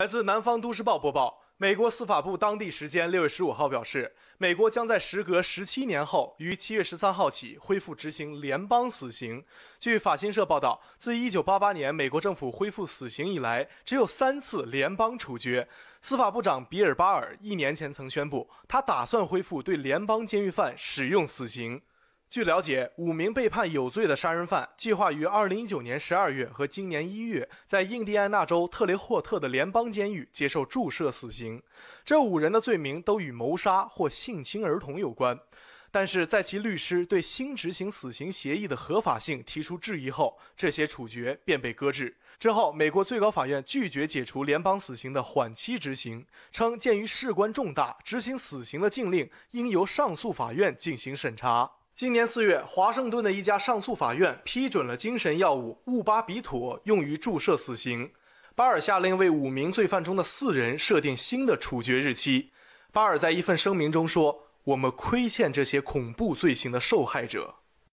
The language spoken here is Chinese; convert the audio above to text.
来自南方都市报播报：美国司法部当地时间六月十五号表示，美国将在时隔十七年后，于七月十三号起恢复执行联邦死刑。据法新社报道，自一九八八年美国政府恢复死刑以来，只有三次联邦处决。司法部长比尔·巴尔一年前曾宣布，他打算恢复对联邦监狱犯使用死刑。据了解，五名被判有罪的杀人犯计划于二零一九年十二月和今年一月，在印第安纳州特雷霍特的联邦监狱接受注射死刑。这五人的罪名都与谋杀或性侵儿童有关。但是在其律师对新执行死刑协议的合法性提出质疑后，这些处决便被搁置。之后，美国最高法院拒绝解除联邦死刑的缓期执行，称鉴于事关重大，执行死刑的禁令应由上诉法院进行审查。今年四月，华盛顿的一家上诉法院批准了精神药物戊巴比妥用于注射死刑。巴尔下令为五名罪犯中的四人设定新的处决日期。巴尔在一份声明中说：“我们亏欠这些恐怖罪行的受害者。”